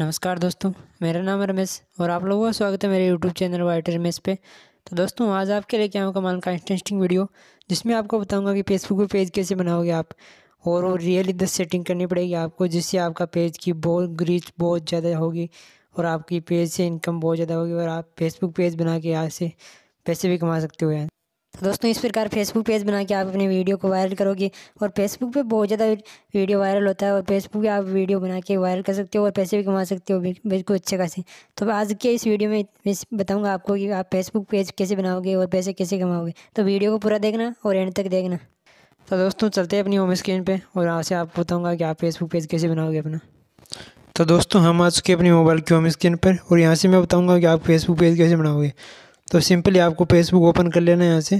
नमस्कार दोस्तों मेरा नाम रमेश और आप लोगों का स्वागत है मेरे यूट्यूब चैनल वाइट रमेश पे तो दोस्तों आज आपके लिए क्या होगा कमाल का इंटरेस्टिंग वीडियो जिसमें आपको बताऊँगा कि फेसबुक पे पेज कैसे बनाओगे आप और वो रियल इधर सेटिंग करनी पड़ेगी आपको जिससे आपका पेज की बहुत रीच बहुत ज़्यादा होगी और आपकी पेज से इनकम बहुत ज़्यादा होगी और आप फेसबुक पेज बना के यहाँ से पैसे भी कमा सकते हो यार तो दोस्तों इस प्रकार फेसबुक पेज बना के आप अपने वीडियो को वायरल करोगे और फेसबुक पे बहुत ज़्यादा वीडियो वायरल होता है और फेसबुक पे आप वीडियो बना के वायरल कर सकते हो और पैसे भी कमा सकते हो बिल्कुल अच्छे खासे तो आज के इस वीडियो में बताऊंगा बताऊँगा आपको कि आप फेसबुक पेज कैसे बनाओगे और पैसे कैसे कमाओगे तो वीडियो को पूरा देखना और एंड तक देखना तो दोस्तों चलते हैं अपनी होम स्क्रीन पर और यहाँ से आपको बताऊँगा कि आप फेसबुक पेज कैसे बनाओगे अपना तो दोस्तों हम आ चुके अपनी मोबाइल की होम स्क्रीन पर और यहाँ से मैं बताऊँगा कि आप फेसबुक पेज कैसे बनाओगे तो सिंपली आपको फेसबुक ओपन कर लेना है यहाँ से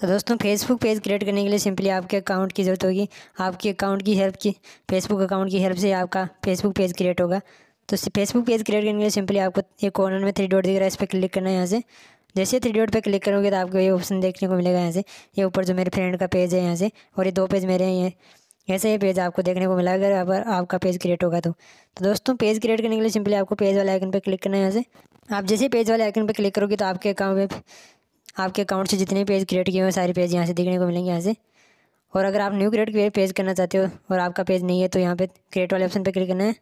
तो दोस्तों फेसबुक पेज क्रिएट करने के लिए सिंपली आपके अकाउंट की ज़रूरत होगी आपके अकाउंट की हेल्प की फेसबुक अकाउंट की हेल्प से आपका फेसबुक पेज क्रिएट होगा तो फेसबुक पेज क्रिएट करने के लिए सिंपली आपको एक कॉर्नर में थ्री डॉट दिख रहा है इस पर क्लिक करना है यहाँ से जैसे थ्री डॉट पर क्लिक करोगे तो आपको ये ऑप्शन देखने को मिलेगा यहाँ से ये ऊपर जो मेरे फ्रेंड का पेज है यहाँ से और ये दो पेज मेरे हैं ऐसे ही पेज आपको देखने को मिला अगर अगर आपका पेज क्रिएट होगा तो तो दोस्तों पेज क्रिएट करने के लिए सिंपली आपको पेज वाले आइकन पर क्लिक करना है यहाँ से आप जैसे पेज वाले आइकन पर क्लिक करोगे तो आपके अकाउंट में आपके अकाउंट से जितने पेज क्रिएट किए हुए सारे पेज यहाँ से देखने को मिलेंगे यहाँ से और अगर आप न्यू क्रिएट पेज करना चाहते हो और आपका पेज नहीं है तो यहाँ पर क्रिएट वाले ऑप्शन पर क्लिक करना है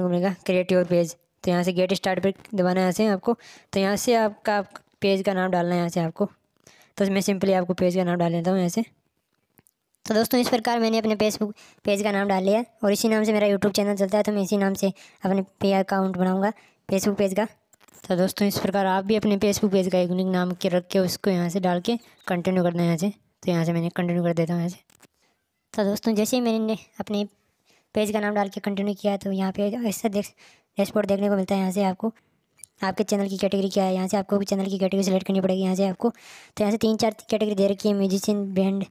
मिलेगा क्रिएट योर पेज तो यहाँ से गेट स्टार्ट पर दबाना है यहाँ से आपको तो यहाँ से आपका पेज का नाम डालना है यहाँ से आपको तो मैं सिंपली आपको पेज का नाम डाल देता हूँ यहाँ से तो दोस्तों इस प्रकार मैंने अपने फेसबुक पेज का नाम डाल लिया और इसी नाम से मेरा यूट्यूब चैनल चलता है तो मैं इसी नाम से अपने पे अकाउंट बनाऊँगा फेसबुक पेज का तो दोस्तों इस प्रकार आप भी अपने फेसबुक पेज का यूनिक नाम के रख के उसको यहाँ से डाल के कंटिन्यू करना है यहाँ से तो यहाँ से मैंने कंटिन्यू कर देता हूँ यहाँ से तो दोस्तों जैसे ही मैंने अपने पेज का नाम डाल के कंटिन्यू किया तो यहाँ पे ऐसा देख डैशबोर्ड देखने को मिलता है यहाँ से आपको आपके चैनल की कैटेगरी क्या है यहाँ से आपको भी चैनल की कैटेगरी सेलेक्ट करनी पड़ेगी यहाँ से आपको तो यहाँ से तीन चार कैटेगरी दे रखी है musician band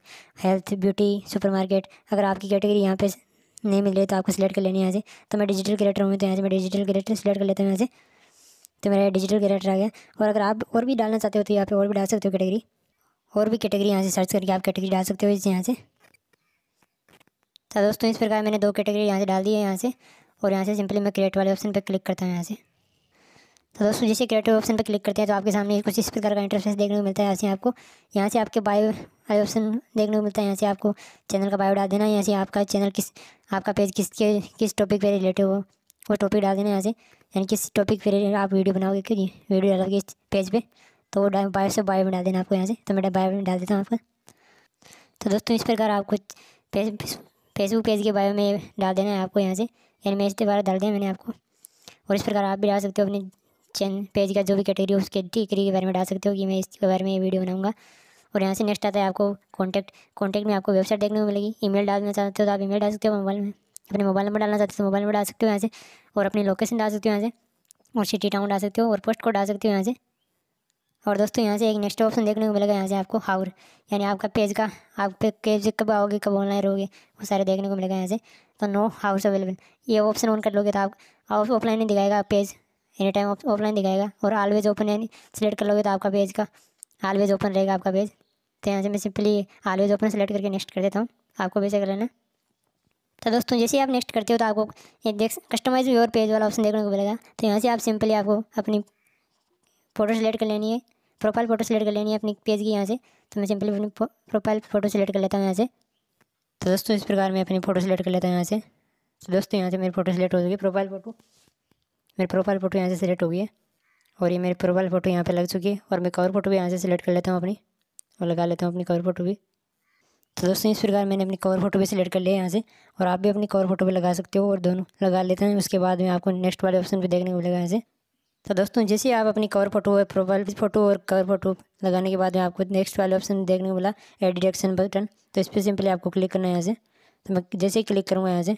health beauty supermarket अगर आपकी कैटेगरी यहाँ पे नहीं मिल रही तो आपको सिलेक्ट कर लेनी है यहाँ से तो मैं डिजिटल क्रिएटर हूँ तो यहाँ से मैं डिजिटल क्रिएटर सेलेक्ट कर लेता हूँ यहाँ से तो मेरा डिजिटल क्रिएटर आ गया और अगर आप और भी डालना चाहते हो तो यहाँ पे और भी डाल सकते हो कैटेगरी और भी कैटेगरी यहाँ से सर्च करके आप कैटेगरी डाल सकते हो इस यहाँ से तो दोस्तों इस प्रकार मैंने दो कैटेगरी यहाँ से डाल दी है यहाँ से और यहाँ से सिंपली मैं क्रिएट वाले ऑप्शन पर क्लिक करता हूँ यहाँ से तो दोस्तों जैसे क्रिएटिव ऑप्शन पर क्लिक करते हैं तो आपके सामने कुछ इस प्रकार का इंटरफेस देखने को मिलता है यहाँ से आपको यहाँ से आपके बायो आई ऑप्शन देखने को मिलता है यहाँ से आपको चैनल का बायो डाल देना है यहाँ से आपका चैनल किस आपका पेज किस के किस टॉपिक पर रिलेटिव हो वो टॉपिक डाल देना यहाँ से यानी किस टॉपिक पर आप वीडियो बनाओगे कि वीडियो डालोगे इस पेज पर तो वो बायो से बायो में डाल देना आपको यहाँ से तो मैं बायो में डाल देता हूँ आपका तो दोस्तों इस प्रकार आपको फेसबुक पेज के बायो में डाल देना है आपको यहाँ से यानी मैं इस बारे डाल दिया मैंने आपको और इस प्रकार आप भी डाल सकते हो अपने चैन पेज का जो भी कैटेगरी है उसके डिग्री के बारे में डाल सकते हो कि मैं इसके बारे में ये वीडियो बनाऊँगा और यहाँ से नेक्स्ट आता है आपको कॉन्टैक्ट कॉन्टैक्ट में आपको वेबसाइट देखने को मिलेगी ईमेल डालना चाहते हो तो आप ईमेल डाल सकते हो मोबाइल में अपने मोबाइल नंबर डालना चाहते हो तो मोबाइल नंबर डाल सकते हो यहाँ से और अपनी लोकेशन डाल सकते हो यहाँ से और सिटी टाउन डाल सकते हो और पोस्ट कोड डाल सकते हो यहाँ से और दोस्तों यहाँ से एक नेक्स्ट ऑप्शन देखने को मिलेगा यहाँ से आपको हाउर यानी आपका पेज का आप पे पेज कब आओगे कब ऑनलाइन रहोगे वो सारे देखने को मिलेगा यहाँ से तो नो हाउस अवेलेबल ये ऑप्शन ऑन कर लोगे तो आप ऑफलाइन ही दिखाएगा पेज एनी टाइम ऑफलाइन दिखाएगा और ऑलवेज ओपन यानी सेलेक्ट कर लोगे तो आपका पेज का ऑलवेज ओपन रहेगा आपका पेज तो यहाँ से मैं सिंपली ऑलवेज ओपन सेलेक्ट करके नेक्स्ट कर देता हूँ आपको पेज कर लेना तो दोस्तों जैसे आप नेक्स्ट करते हो तो आपको एक देख कस्टमाइज योर पेज वाला ऑप्शन देखने को मिलेगा तो यहाँ से आप सिंपली आपको अपनी फ़ोटो सेलेक्ट कर लेनी है प्रोफाइल फ़ोटो सेलेक्ट कर लेनी है अपनी पेज की यहाँ से तो मैं सिंपली अपनी प्रोफाइल फ़ोटो सेलेक्ट कर लेता हूँ यहाँ से तो दोस्तों इस प्रकार मैं अपनी फ़ोटो सेलेक्ट कर लेता हूँ यहाँ से तो दोस्तों यहाँ से मेरी फ़ोटो सेलेक्ट हो जाएगी प्रोफाइल फ़ोटो मेरी प्रोफाइल फ़ोटो यहाँ से सिलेक्ट हो गई है और ये मेरी प्रोफाइल फ़ोटो यहाँ पे लग चुकी है और मैं कवर फ़ोटो भी यहाँ से सिलेक्ट कर लेता हूँ अपनी और लगा लेता हूँ अपनी कवर फ़ोटो भी तो दोस्तों इस प्रकार मैंने अपनी कवर फ़ोटो भी सिलेक्ट कर लिया यहाँ से और आप भी अपनी कवर फ़ोटो भी लगा सकते हो और दोनों लगा लेते हैं उसके बाद में आपको नेक्स्ट वाले ऑप्शन पर देखने को मिलेगा यहाँ से तो दोस्तों जैसे आप अपनी कवर फोटो और प्रोफाइल फोटो और कवर फोटो लगाने के बाद में आपको नेक्स्ट वाले ऑप्शन देखने को मिला एडिट एक्शन बटन तो इस पर सिंपली आपको क्लिक करना है यहाँ से तो मैं जैसे ही क्लिक करूँगा यहाँ से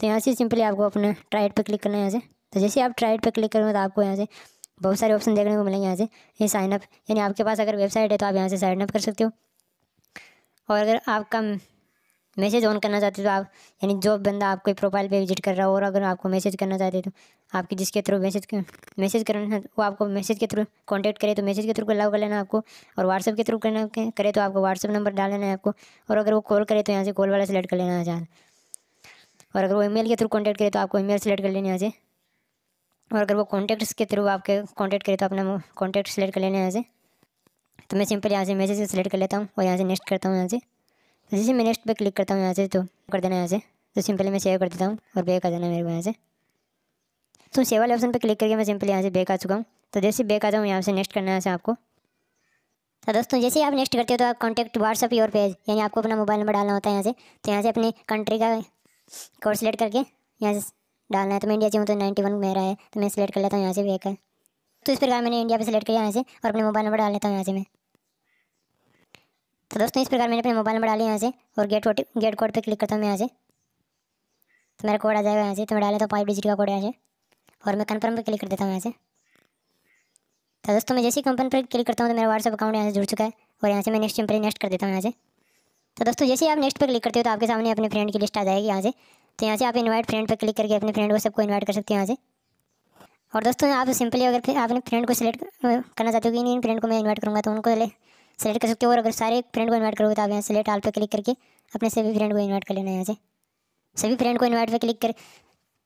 तो यहाँ से सिंपली आपको अपने ट्राइड पर क्लिक करना है यहाँ से तो जैसे आप ट्राइड पर क्लिक करेंगे तो आपको यहाँ से बहुत सारे ऑप्शन देखने को मिलेंगे यहाँ से ये साइनअप यानी आपके पास अगर वेबसाइट है तो आप यहाँ से साइनअप कर सकते हो और अगर आपका मैसेज ऑन करना चाहते हो तो आप यानी जो बंदा आपके प्रोफाइल पे विजिट कर रहा हो और अगर आपको मैसेज करना चाहते हो तो आपकी जिसके थ्रू मैसेज मैसेज करना वो आपको मैसेज के थ्रू कांटेक्ट करे तो मैसेज के थ्रू अलाउ कर लेना आपको और व्हाट्सअप के थ्रू करना करे तो आपको व्हाट्सअप नंबर डाल लेना है आपको और अगर वो कॉल करे तो यहाँ से कॉल वाला सेलेक्ट कर लेना है और अगर वो ई के थ्रू कॉन्टैक्ट करे तो आपको ई सेलेक्ट कर लेना यहाँ से और अगर वो कॉन्टैक्ट्स के थ्रू आपके कॉन्टैक्ट करे तो अपना कॉन्टैक्ट सेलेक्ट कर लेना है यहाँ से तो मैं सिंपल यहाँ से मैसेज से सेलेक्ट कर लेता हूँ और यहाँ से नेक्स्ट करता हूँ यहाँ से तो जैसे मैं नेक्स्ट पर क्लिक करता हूँ यहाँ से तो कर देना यहाँ से तो सिंपली मैं सेव कर देता हूँ और बैक आ जाना मेरे को यहाँ से तो सेव वाले ऑप्शन पर क्लिक करके मैं सिंपली यहाँ से बैक आ चुका हूँ तो जैसे बैक आ जाऊँ यहाँ से नेक्स्ट करना है यहाँ से आपको तो दोस्तों जैसे ही आप नेक्स्ट करते हो तो आप कॉन्टैक्ट व्हाट्सअप योर पेज यानी आपको अपना मोबाइल नंबर डालना होता है यहाँ से तो यहाँ से अपनी कंट्री का कोड सेलेक्ट करके यहाँ से डालना है तो मैं इंडिया से हूँ तो नाइन्टी वन मेरा है तो मैं सिलेक्ट कर लेता हूँ यहाँ से भी एक है तो इस प्रकार मैंने इंडिया पर सिलेक्ट किया यहाँ से और अपने मोबाइल नंबर डाल लेता हूँ यहाँ से मैं तो दोस्तों इस प्रकार मैंने अपने मोबाइल नंबर डाले यहाँ से और गेट कोड गेट कोड पर क्लिक करता हूँ यहाँ से तो मेरा कोड आ जाएगा यहाँ से तो मैं डाल लेता हूँ फाइव डिजिट का कोड यहाँ से और मैं कन्फर्म पर क्लिक कर देता हूँ यहाँ से तो दोस्तों मैं जैसे ही कंपनी पर क्लिक करता हूँ तो मेरा व्हाट्सअप अकाउंट यहाँ से जुड़ चुका है और यहाँ से मैं नेक्स्ट पर नेक्स्ट कर देता हूँ यहाँ से तो दोस्तों जैसे ही आप नेक्स्ट पर क्लिक करते हो तो आपके सामने अपने फ्रेंड की लिस्ट आ जाएगी यहाँ से तो यहाँ से आप इनवाइट फ्रेंड पर क्लिक करके अपने फ्रेंड को सबको इन्वाइट कर सकते हैं यहाँ से और दोस्तों आप सिंपली अगर आप आपने फ्रेंड को सिलेक्ट करना चाहते हो कि इन फ्रेंड को मैं इन्वाइट करूँगा तो उनको सेलेक्ट कर सकते हो और अगर सारे फ्रेंड को इन्वाइट करोगे तो आप यहाँ सेलेक्ट आल पर क्लिक करके अपने सभी फ्रेंड को इन्वाइट कर लेना है यहाँ से सभी फ्रेंड को इन्वाइट पर क्लिक कर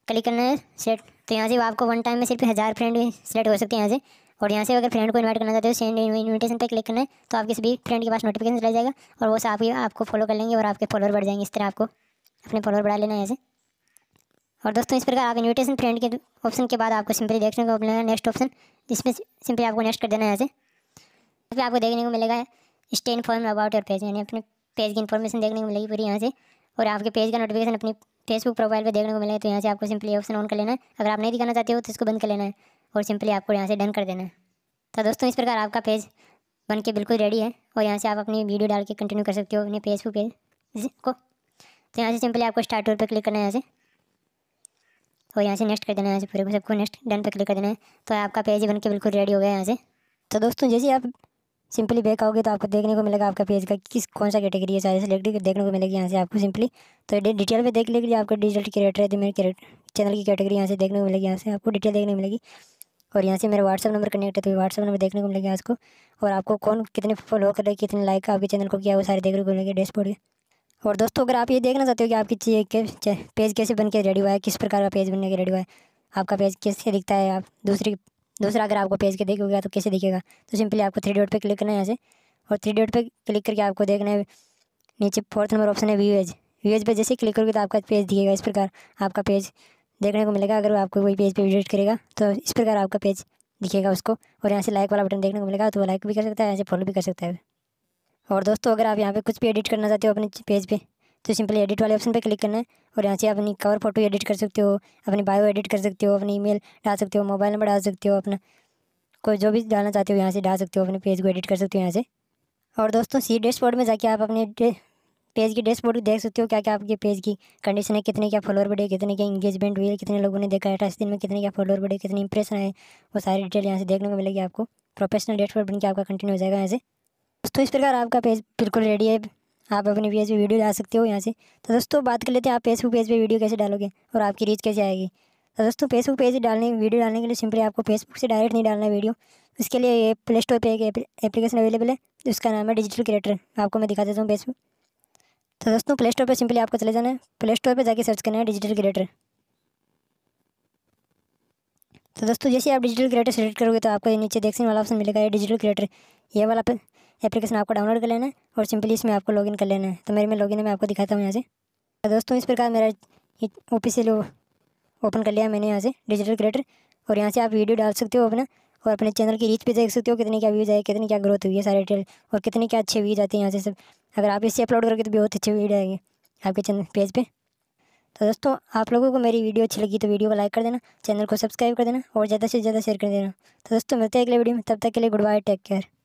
क्लिक करना है सिलेक्ट तो यहाँ से आपको वन टाइम में सिर्फ हज़ार फ्रेंड सेलेक्ट हो सकते हैं यहाँ से और यहाँ से अगर फ्रेंड को इनवाइट करना चाहते हो सेंड इनविटेशन पर क्लिक करना है तो आपके सभी फ्रेंड के पास नोटिफिकेशन चला जाएगा और वो आपके आपको फॉलो कर लेंगे और आपके फॉलोअर बढ़ जाएंगे इस तरह आपको अपने फॉलोअर बढ़ा लेना है ऐसे और दोस्तों इस प्रकार आप इन्विटेशन फ्रेंड के ऑप्शन के बाद आपको सिंपली देखने को मिलेगा नेक्स्ट ऑप्शन जिसमें सिंपली आपको नेक्स्ट कर देना है ऐसे इसमें आपको देखने को मिलेगा stay inform about your page यानी अपने पेज की इन्फॉर्मेशन देखने को मिलेगी पूरी यहाँ से और आपके पेज का नोटिफिकेशन अपनी फेसबुक प्रोफाइल पर देखने को मिलेगा तो यहाँ से आपको सिंपली ऑप्शन ऑन कर लेना है अगर आप नहीं दिखाना चाहते हो तो इसको बंद कर लेना है और सिंपली आपको यहाँ से डन कर देना है तो दोस्तों इस प्रकार आपका पेज बन के बिल्कुल रेडी है और यहाँ से आप अपनी वीडियो डाल के कंटिन्यू कर सकते हो अपने फेसबुक पेज को तो यहाँ से सिंपली आपको स्टार्ट टूर पर क्लिक करना है यहाँ से और यहाँ से नेक्स्ट कर देना है यहाँ से पूरे को सबको नेक्स्ट डन पर क्लिक कर देना है तो आपका पेज बन के बिल्कुल रेडी हो गया यहाँ से तो दोस्तों जैसे आप सिंपली बैक आओगे तो आपको देखने को मिलेगा आपका पेज का किस कौन सा कैटेगरी है सारे सेलेक्ट देखने को मिलेगी यहाँ से आपको सिंपली तो डिटेल पर देख लेगी आपका डिजिटल क्रिएटर है तो मेरे चैनल की कैटेगरी यहाँ से देखने को मिलेगी यहाँ से आपको डिटेल देखने को मिलेगी और यहाँ से मेरा व्हाट्सअप नंबर कनेक्ट है तो व्हाट्सअप नंबर देखने को मिलेगा आपको और आपको कौन कितने फॉलो कर रहे कितने लाइक आपके चैनल को किया वो सारे देखने को मिलेगी डैशबोर्ड और दोस्तों अगर आप ये देखना चाहते हो कि आपकी चीज़ के, पेज कैसे बन के रेडी हुआ है किस प्रकार का पेज बनने के रेडी हुआ है आपका पेज कैसे दिखता है आप दूसरी दूसरा अगर आपको पेज के देखोगे तो कैसे दिखेगा तो सिंपली आपको थ्री डॉट पर क्लिक करना है यहाँ से और थ्री डॉट पर क्लिक करके आपको देखना है नीचे फोर्थ नंबर ऑप्शन है व्यूएज व्यूएज पर जैसे क्लिक करोगे तो आपका पेज दिखेगा इस प्रकार आपका पेज देखने को मिलेगा अगर आपको कोई पेज पर विजिट करेगा तो इस प्रकार आपका पेज दिखेगा उसको और यहाँ से लाइक वाला बटन देखने को मिलेगा तो वो लाइक भी कर सकता है यहाँ से फॉलो भी कर सकता है और दोस्तों अगर आप यहाँ पे कुछ भी एडिट करना चाहते हो अपने पेज पे तो सिंपली एडिट वाले ऑप्शन पे क्लिक करना है और यहाँ से अपनी कवर फोटो एडिट कर सकते हो अपनी बायो एडिट कर सकते हो अपनी ईमेल डाल सकते हो मोबाइल नंबर डाल सकते हो अपना कोई जो भी डालना चाहते हो यहाँ से डाल सकते हो अपने पेज को एडिट कर सकते हो यहाँ से और दोस्तों सी डैशबोर्ड में जाके आप अपने पेज की डैशबोर्ड देख सकते हो क्या क्या आपके पेज की कंडीशन है कितने क्या फॉलोअर बढ़े कितने क्या इंगेजमेंट हुई है कितने लोगों ने देखा है अठाईस दिन में कितने क्या फॉलोअर बढ़े कितने इंप्रेशन आए वो सारी डिटेल यहाँ से देखने को मिलेगी आपको प्रोफेशनल डैशबोर्ड बन के आपका कंटिन्यू हो जाएगा यहाँ से दोस्तों इस प्रकार आपका पेज बिल्कुल रेडी है आप अपने पेज पे वीडियो डाल सकते हो यहाँ से तो दोस्तों बात कर लेते हैं आप फेसबुक पेज पे वीडियो कैसे डालोगे और आपकी रीच कैसे आएगी तो दोस्तों फेसबुक पेज डालने वीडियो डालने के लिए सिंपली आपको फेसबुक से डायरेक्ट नहीं डालना है वीडियो इसके लिए ये प्ले स्टोर पर एक एप्लीकेशन अवेलेबल है जिसका नाम है डिजिटल क्रिएटर आपको मैं दिखा देता हूँ फेसबुक तो दोस्तों प्ले स्टोर पर सिंपली आपको चले जाना है प्ले स्टोर पर जाके सर्च करना है डिजिटल क्रिएटर तो दोस्तों जैसे आप डिजिटल क्रिएटर सेलेक्ट करोगे तो आपको ये नीचे देखने वाला ऑप्शन मिलेगा ये डिजिटल क्रिएटर ये वाला एप्लीकेशन आपको डाउनलोड कर लेना है और सिंपली इसमें आपको लॉगिन कर लेना है तो मेरे में लॉगिन है मैं आपको दिखाता हूँ यहाँ से तो दोस्तों इस प्रकार मेरा ओ पी ओपन कर लिया मैंने यहाँ से डिजिटल क्रिएटर और यहाँ से आप वीडियो डाल सकते हो अपना और अपने चैनल की रीच पे देख सकते हो कितने क्या व्यूज़ आए कितनी क्या ग्रोथ हुई है सारे डिटेल और कितने क्या अच्छे व्यूज़ आते हैं यहाँ से सब अगर आप इससे अपलोड करोगे तो बहुत अच्छे वीडियो आएंगे आपके चैनल पेज पर तो दोस्तों आप लोगों को मेरी वीडियो अच्छी लगी तो वीडियो को लाइक कर देना चैनल को सब्सक्राइब कर देना और ज़्यादा से ज़्यादा शेयर कर देना तो दोस्तों मिलते हैं अगले वीडियो में तब तक के लिए गुड बाय टेक केयर